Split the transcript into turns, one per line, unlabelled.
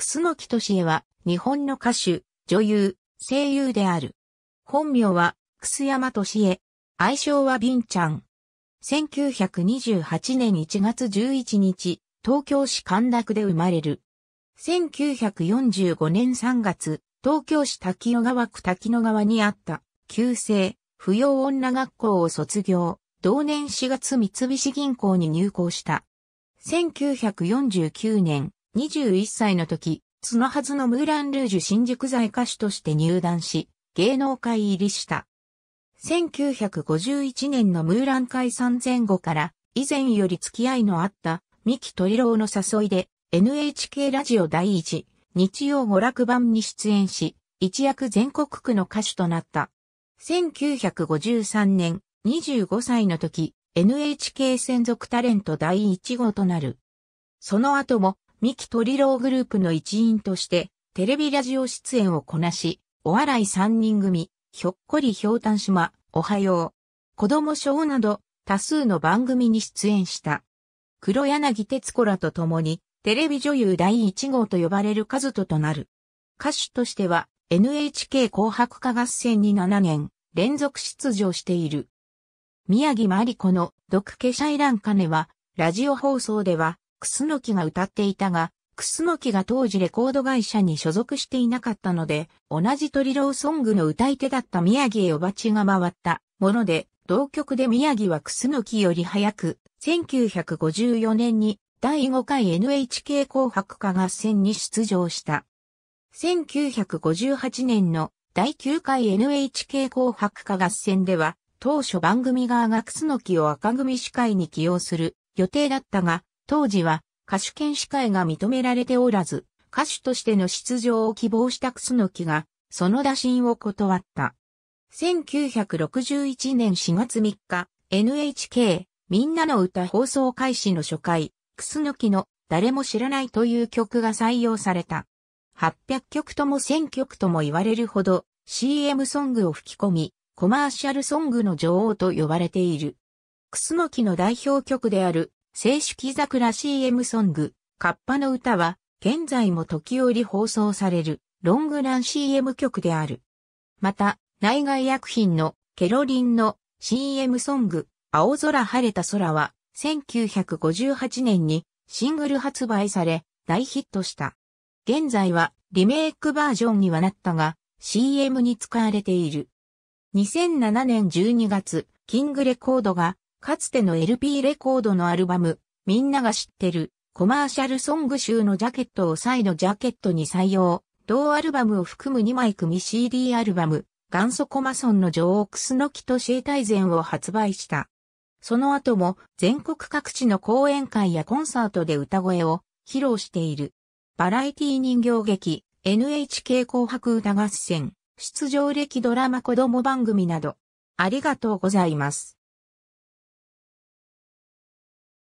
楠木俊恵は、日本の歌手、女優、声優である。本名は、楠山俊恵。愛称はビンちゃん。1928年1月11日、東京市神楽で生まれる。1945年3月、東京市滝野川区滝野川にあった、旧制、不要女学校を卒業、同年4月三菱銀行に入校した。1949年、21歳の時、そのはずのムーラン・ルージュ新宿在歌手として入団し、芸能界入りした。1951年のムーラン解散前後から以前より付き合いのあった三木鳥郎の誘いで NHK ラジオ第一日曜娯楽版に出演し一躍全国区の歌手となった。1953年25歳の時 NHK 専属タレント第一号となる。その後も三木ローグループの一員として、テレビラジオ出演をこなし、お笑い三人組、ひょっこりひょうたん島、おはよう、子供ショーなど、多数の番組に出演した。黒柳徹子らと共に、テレビ女優第一号と呼ばれるカズトとなる。歌手としては、NHK 紅白歌合戦に7年、連続出場している。宮城真り子の毒化シャイランカネは、ラジオ放送では、クスノキが歌っていたが、クスノキが当時レコード会社に所属していなかったので、同じトリローソングの歌い手だった宮城へおばちが回ったもので、同曲で宮城はクスノキより早く、1954年に第5回 NHK 紅白歌合戦に出場した。1958年の第9回 NHK 紅白歌合戦では、当初番組側がクスノキを赤組司会に起用する予定だったが、当時は歌手兼司会が認められておらず、歌手としての出場を希望した楠木が、その打診を断った。1961年4月3日、NHK、みんなの歌放送開始の初回、楠木の誰も知らないという曲が採用された。800曲とも1000曲とも言われるほど CM ソングを吹き込み、コマーシャルソングの女王と呼ばれている。楠木の代表曲である正式桜 CM ソング、カッパの歌は、現在も時折放送される、ロングラン CM 曲である。また、内外薬品のケロリンの CM ソング、青空晴れた空は、1958年にシングル発売され、大ヒットした。現在はリメイクバージョンにはなったが、CM に使われている。2007年12月、キングレコードがかつての LP レコードのアルバム、みんなが知ってる、コマーシャルソング集のジャケットをサイドジャケットに採用、同アルバムを含む2枚組 CD アルバム、元祖コマソンの女王クスノキとシェタイゼンを発売した。その後も全国各地の講演会やコンサートで歌声を披露している。バラエティ人形劇、NHK 紅白歌合戦、出場歴ドラマ子供番組など、ありがとうございます。